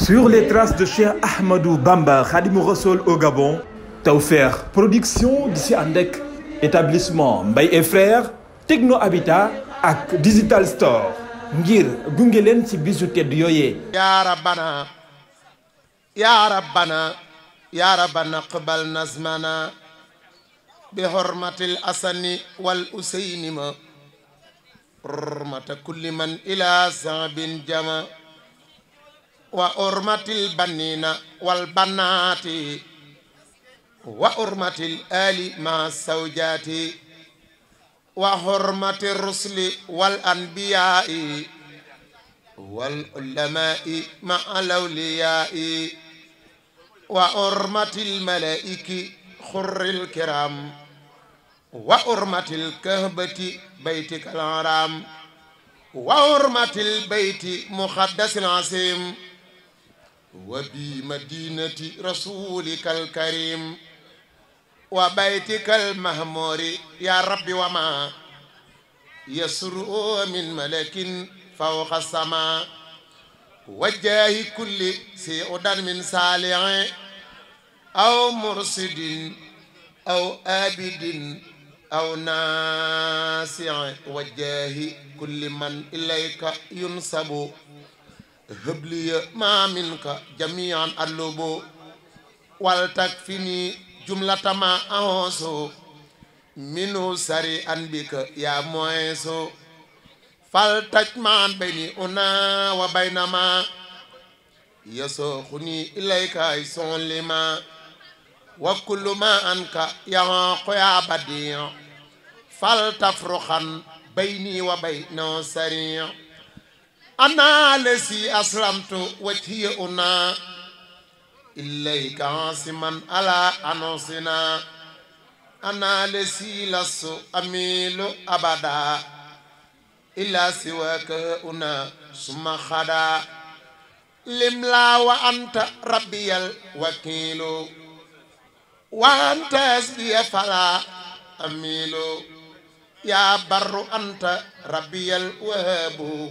Sur les traces de Cheikh Ahmadou Bamba Khadimou Rassoul au Gabon offert Production d'ici à établissement Mbaye et Frères Techno Habitat et Digital Store ngir Gungelen si ci bisu tedd yooyee ya rabbana ya rabbana ya rabbana qbal nazmana bi asani wal usayni حرمة كل من إلى صعب جمع وحرمة البنين والبنات وحرمة الآل مع الزوجات وحرمة الرسل والأنبياء والعلماء مع الأولياء وحرمة الملائكة خر الكرام وحرمت الكهبة بيتك الحرام وحرمت البيت مقدس العظيم وبمدينة رسولك الكريم وبيتك المهمور يا ربي وما يسرؤ من ملك فوق السماء وجاه كل سيئدا من صالح أو مرصد أو آبد aw naasi wajjaahi kulli man ilayka yunsabu hëbliya ma minka jamian allubu wal takfini jumlata ma ahoosu minu sari an bika yaa moyeesu fal taj maan bayni una wa baynama yasooxuni ilayka ay sonlima وكل ما أنك يا قيا بديع فلتفرقا بيني وبين سريع أنا لسي أسلمت وتي أنا إليك عاصما على أنوسنا أنا لسي لص أميل أبدا إلا سواك أنا ثم خدا لملا وأنت ربي الوكيل وأن تسبي فلا أميل يا بر أنت ربي الوهاب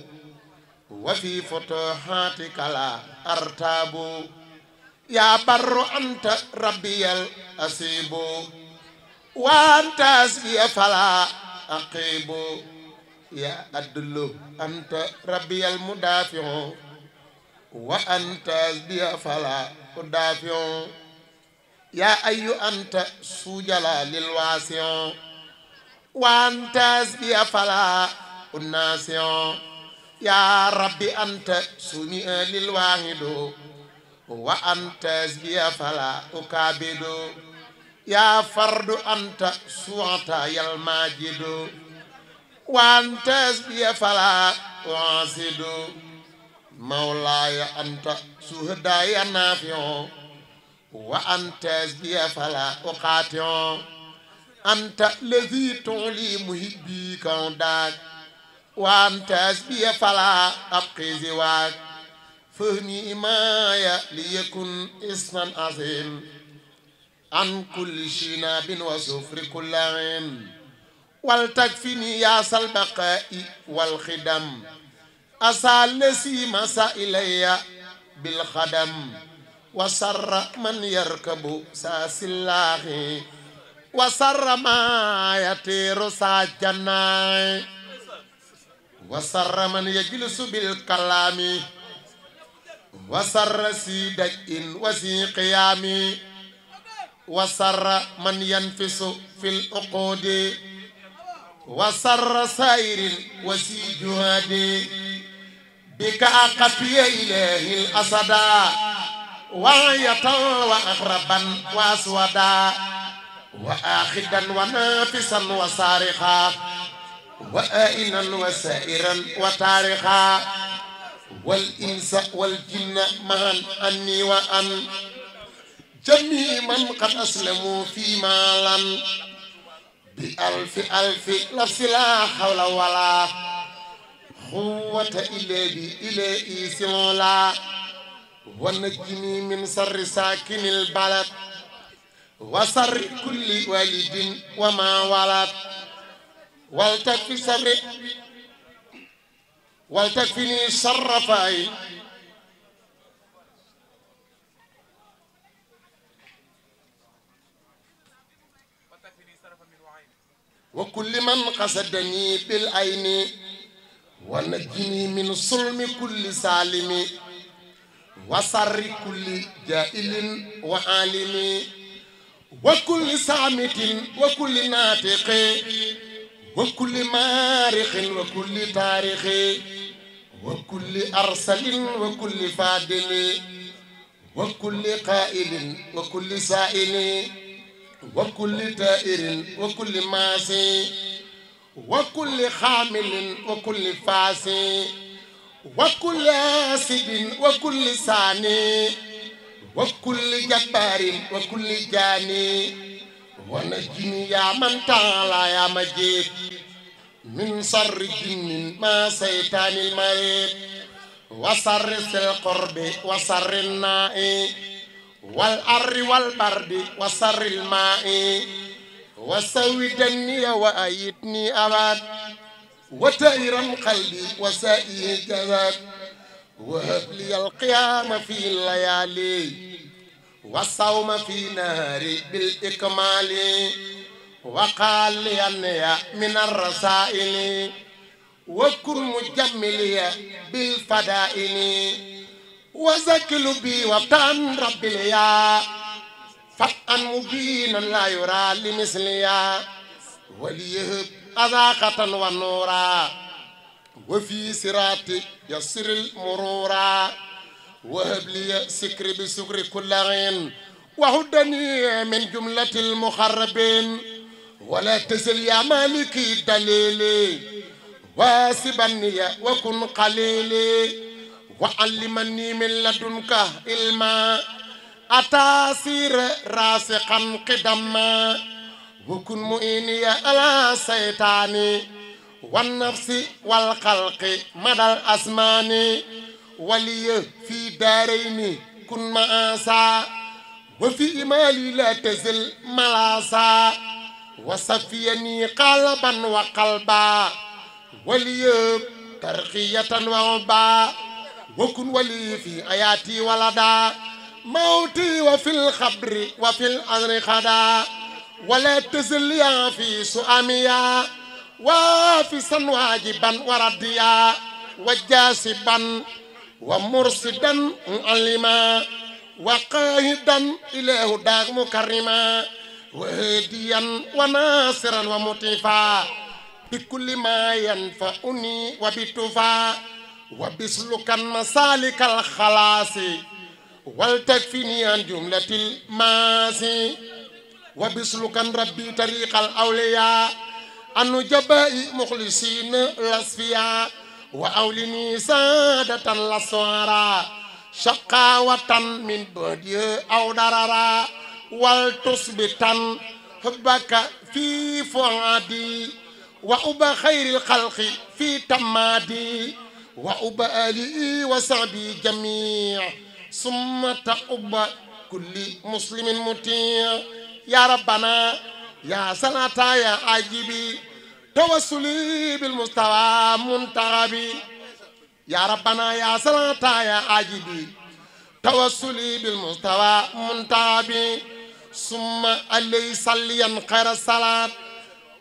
وفي فتوحاتك لا أرتاب يا بر أنت ربي الأسيب وأن تسبي فلا أقيب يا أدل أنت ربي المدافع وأن تسبي فلا أدافع yaa ayu anta suujala lil waasion wa antas bi a fala unnation yaa rabbi anta suumi a lil waahido wa antas bi a fala ukaabido yaa fardu anta suwata yal maajido wa antas bi a fala uansido mawlaaya anta suhdaaya naafion وأنت تزدي فلا أقاتع أنت الذي تعلي مهبي كونداك وأنت تزدي فلا أبقي زواج فهمي ما ليكن اسما عظيم عن كل شناب وسفر كل عين والتكفني يا سلبقاء والخدم أسال نسيم إلي بالخدم وسر من يركب ساس الله وسر ما يطير ساجنا وسر من يجلس بالكلام وسر سي دج وسي قيامي وسر من ينفس في العقود وسر سائر وسي جهادي بك أقفي إله الأسدى واعية وأغربا وأسودا وآخدا ونافسا وصارخا وآئنا وسائرا وتارخا والإنس والجن معا أني وأن جميع من قد أسلموا في مالا بألف ألف لفظ لا حول ولا قوة إلا بإلى إيسلولا ونجني من سر ساكن البلد وسر كل والد وما ولد ولتكفي سر ولتكفني شر فاي وكل من قصدني بالعين ونجني من صلم كل سالمي وسر كل جائل وعالم وكل صامت وكل ناطق وكل مارخ وكل تاريخ وكل أرسل وكل فاضل وكل قائل وكل سائل وكل تائر وكل ماسي وكل خامل وكل فاسي وكل حاسد وكل ثاني وكل جبار وكل جاني ونجني يا من تعالى يا مجيد من شر جن ما شيطان المريض وشر ذي القرب وشر الناء والأر والبرد وشر الماء وسوي دني وأيتني أبد وتأير القلب وسائه جذاب وهب لي القيام في الليالي والصوم في نهاري بالإكمال وقال لي أني من الرسائل وكن مجملي بالفدائل وزكل بي وطن رب اليا فتحا مبينا لا يرى لمثليا وليهب أذاقة ونورا وفي سراتي يسر المرورا وهب لي سكر بسكر كل غين وهدني من جملة المخربين ولا تزل يا مالكي دليلي واسبني وكن قليلي وعلمني من لدنك علما أتاسير راسقا قدما وكن مؤيني على سيطاني والنفس والخلق مدى الأزمان ولي في دارين كن مآسا وفي إمالي لا تزل ملاسا وصفيني قلبا وقلبا ولي ترقية وعبا وكن ولي في آياتي ولدا موتي وفي الخبر وفي الأذر خدا ولا تزليا في سؤاميا وفي سنواجبا ورديا وجاسبا ومرسدا معلما وقاهدا إله داغ مكرما وهديا وناصرا ومطيفا بكل ما ينفعني وبتفا وبسلوكا مسالك الخلاص والتكفيني عن جملة الماسي وبسلوكان ربي طريق الأولياء أن جباء مخلصين الأصفياء وأولني سادة الأسوارا شقاوة من بدي أو دررا ولتصبتا حبك في فؤادي وأبا خير الخلق في تمادي وأبا آلي وصعبي جميع ثم تأبى كل مسلم مطيع يا ربنا يا سنة يا عجيبي توسلي بالمستوى منتغبي يا ربنا يا سنة يا عجيبي توسلي بالمستوى منتغبي ثم اللي صليا خير الصلاة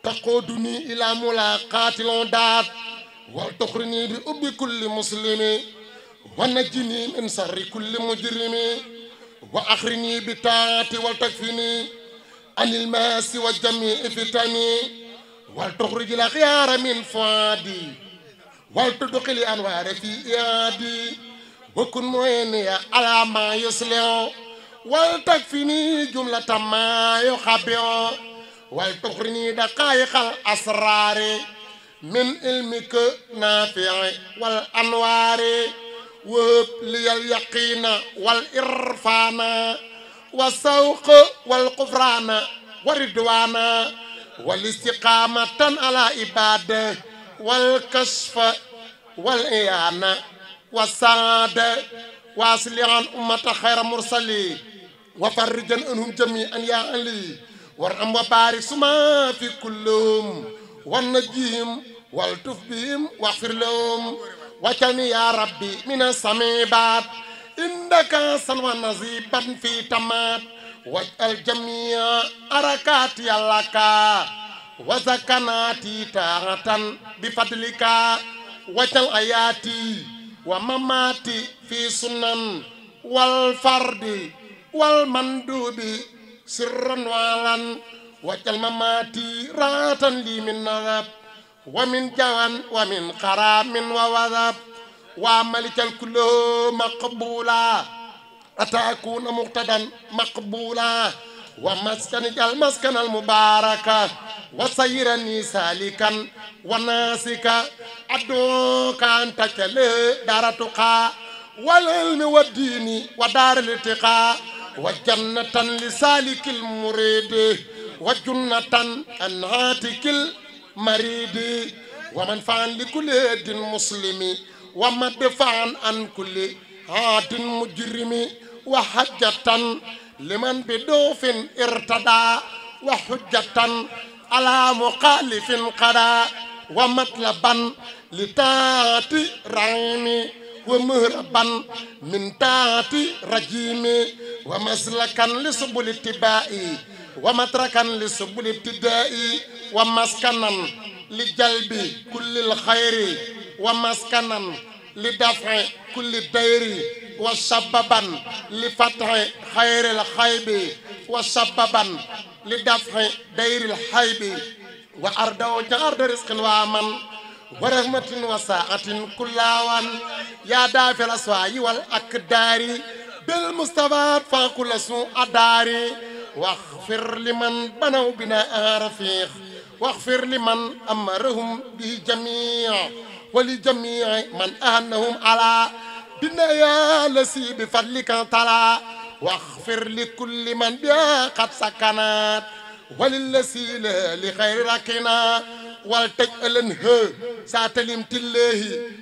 تقودني إلى ملاقات العداد وتخرني بأب كل مسلم ونجني من سر كل مجرم وأخرني بطاعتي وتكفني عن الماس والدم افتني ولتخرج الأخيار من فؤادي ولتدخل الانوار في إيادي وكن معيني على ما يصلح ولتكفني جملة ما يخبئ ولتخرني دقائق الأسرار من علمك نافع والأنوار وهب لي اليقين والإرفان wa sawq wal qufraana wa ridwaana wal istiqaamatan ala ibaada wal kashfa wal iyaana wa saada wa aslihan ummata xayra mursali wa farrijan anhum jamian yaa ali warham wa baarik suma fi kullum wa najjihim wal tuf bihim waxfir lahum wa cani yaa rabbi mina sami baat indaka salwan nazi ban fi tamat waj al jamia arakat yalaka wa zakanati taatan bi fadlika waj al ayati wa mamati fi sunan wal fardi wal mandubi sirran walan waj al mamati ratan li min nagab wa min jawan wa min qara wa wadab وعملك الكل مقبولا أتى مقتدا مقبولا ومسكنك المسكن المبارك وسيرني سالكا وناسكا أدعوك أن تكلي دارتقا والعلم والدين ودار الاتقاء وجنة لسالك المريد وجنة عن عاتك المريد ومنفعا لكل يد مسلمي ومدفان عن كل عاد مجرم وحجة لمن بدوف ارتدى وحجة على مخالف قرى ومطلبا لتاتي رعيم ومهربا من تاتي رجيم ومسلكا لسبل اتباع ومتركا لسبل ابتداء ومسكنا لجلب كل الخير ومسكنا لدفع كل الدير وسببا لفتح خير الخيب وسببا لدفع دير الحيب وأرض وجارد رزق وامن ورحمة وساعة كل وان يا دافع الأسواي والأكدار بالمستوى فكل سوء أداري واغفر لمن بنوا بناء رفيق واغفر لمن أمرهم به جميع ولجميع من أهنهم على بنايا لسي بفضلك تلا واغفر لكل من بها قد سكنت وللسيلة لخير ركنا والتجعلن ساتلم تليه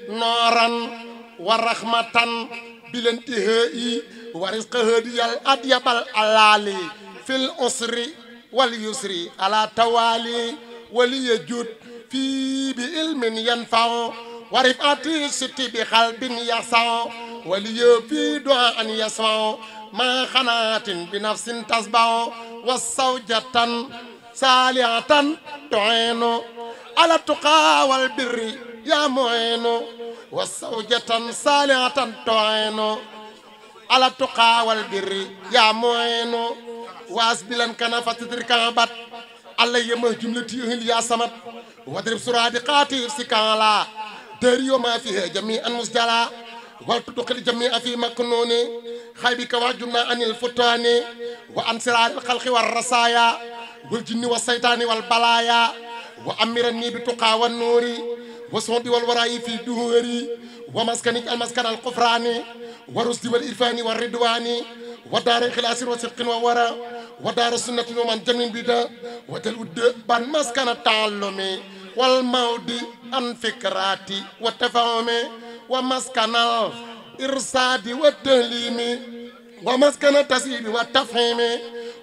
نارا ورحمة بالانتهاء ورزق هدي الأديب الألالي في الأسر واليسر على توالي وليجود ربي بعلم ينفع ورفعتي ستي بقلب يسع ولي في دعاء يسمع ما خنات بنفس تسبع والزوجة صالحة تعين على التقى والبر يا معين والزوجة صالحة تعين على التقى والبر يا معين واسبلا كنفت تدرك عبد علي مهجم لتيهل يا سمت واضرب سرادقاتي سكالا ديريو ما فيه جميع مسجلا والتدخل لجميع في مكنوني خيبك وجنا عن الفتان وعن سرار الخلق والرسايا والجن والسيطان والبلايا وأمرني بتقى والنوري وصوتي والوراء في دهوري ومسكنك المسكن القفراني ورسدي والإرفاني والردواني ودار الخلاسر وصدق وورا ودار سنة ومن جميل بدا وتلود بان مسكن التعلم والمود عن فكراتي وتفهم ومسكن الإرصاد والتهليم ومسكن التسهيل والتفهيم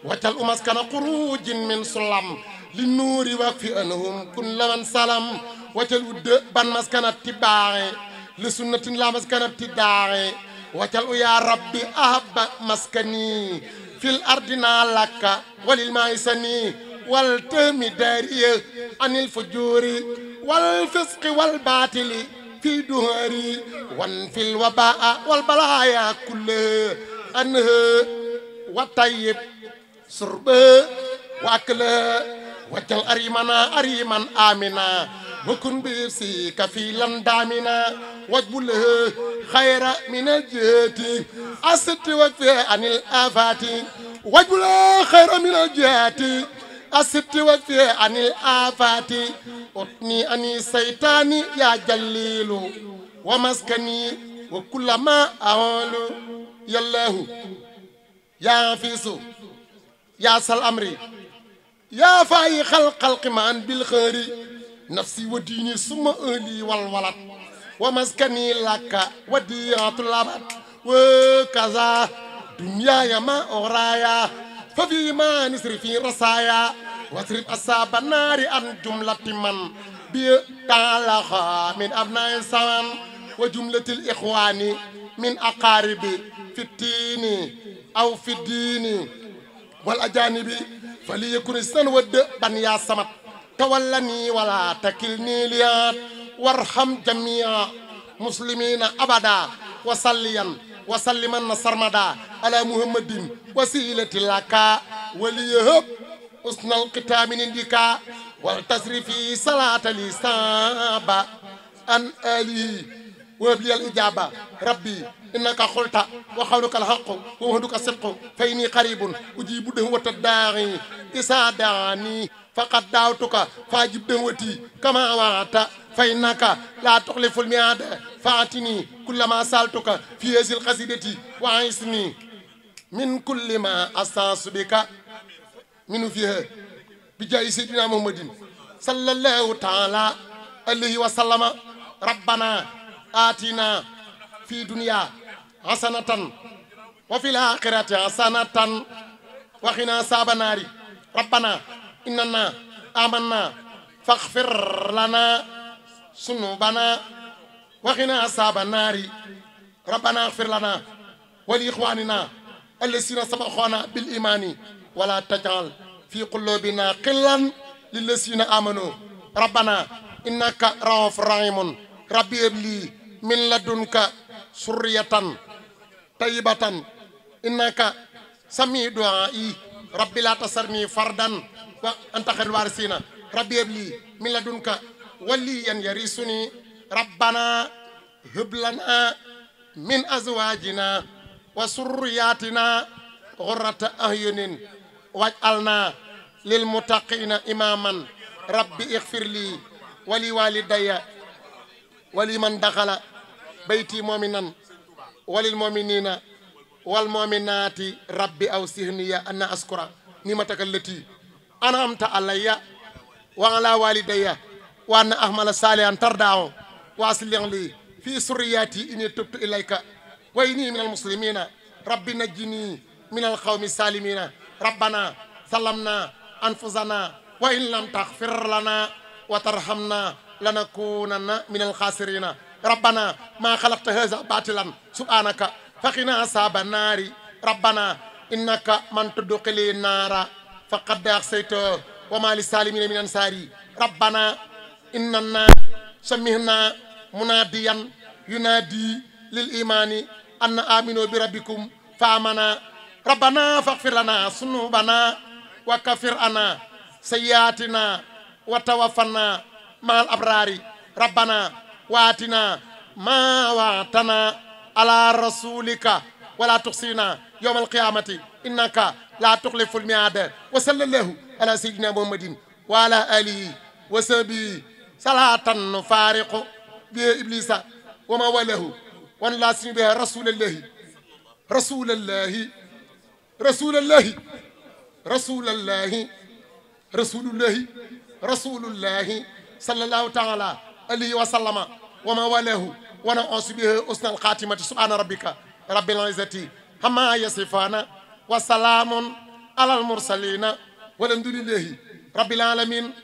وتل مسكن خروج من سلم للنور وكفي أنهم كل من سلم وتلود بان مسكن اتباع لسنة لا مسكن ابتداع وتل يا ربي أحب مسكني في الأرض نالك سني والتهم داري عن الفجور والفسق والباطل في دهري وانفي الوباء والبلايا كله أنه وطيب سربه وأكله وجل أريمنا أريما آمنا وكن بيرسي في لندامنا واجبله خير من الجهات الست وفي عن الآفات واجبله خير من الجهات الست وفي عن الآفات أطني أني سيطاني يا جليل ومسكني وكل ما أقول يا الله يا فيسو يا سلامري يا فاي خلق القمان بالخير نفسي وديني ثم أهلي والولد ومسكني لك وديعة الأبد وكذا دنياي ما أغرايا ففيما نسرف رسايا واصرف أصاب النار عن جملة من بتعلق من أبناء الزمن وجملة الإخوان من أقارب في الدين أو في الدين والأجانب فليكن السن ود بن يا سمت تولني ولا تكلني ليات وارحم جميع مسلمين أبدا وصليا وسلما سرمدا على محمد وسيلة لك وليهب حسن القتام من ديكا والتسري في صلاة الإسابة أن آلي وابلي الإجابة ربي إنك خلت وقولك الحق ووهدك الصدق فإني قريب أجيب دعوة الداعي إذا فقد دعوتك فاجب دعوتي كما وعدت فإنك لا تخلف الميعاد فأتني ما سألتك في هذه القصيدة وأعصني من كل ما أستانس بك من فيها بجاه سيدنا محمد صلى الله تعالى عليه وسلم ربنا آتنا في دنيا حسنة وفي الآخرة حسنة وقنا عذاب النار ربنا إننا آمنا فاغفر لنا سنوبنا وقنا أصاب النار ربنا اغفر لنا ولإخواننا الذين سبقونا بالإيمان ولا تجعل في قلوبنا قلا للذين آمنوا ربنا إنك رؤوف رحيم ربي لي من لدنك سرية طيبة إنك سميع دعائي ربي لا تسرني فردا وأنت خير وارسينا ربي هب من لدنك وليا يرثني ربنا هب لنا من أزواجنا وسرياتنا غرة أعين واجعلنا للمتقين إماما ربي اغفر لي ولي والدي ولي من دخل بيتي مؤمنا وللمؤمنين والمؤمنات ربي اوسعني أن أذكر نعمتك التي anamta alayya wa ala walidayya wa anna ahmala salihan tardao wasilin li fi surriyati ini tubtu ilayka wa ini min almuslimina rabbi najjini min alqawmi salimina rabbana salamna anfusana wa in lam taghfir lana wa tarhamna lanakunanna min alkhasirina rabbana ma khalaqta hadha batilan subhanaka faqina asaba nari rabbana innaka man tudkhilin nara فقد أخسيته وما للسالمين من أنساري ربنا إننا سمعنا مناديا ينادي للإيمان أن آمنوا بربكم فآمنا ربنا فاغفر لنا ذنوبنا وكفر عنا سيئاتنا وتوفنا مع الأبرار ربنا وآتنا ما وعدتنا على رسولك ولا تخزنا يوم القيامة إنك لا تخلف الميعاد وصلى الله على سيدنا محمد وعلى آله وصحبه صلاة نفارق بها إبليس وما وله وأن ونلاسم بها رسول الله رسول الله رسول الله رسول الله رسول الله رسول الله صلى الله تعالى عليه وسلم وما وله ونعوذ به أسنى القاتمة سبحان ربك رب العزة هما يسفانا وسلام على المرسلين والحمد لله رب العالمين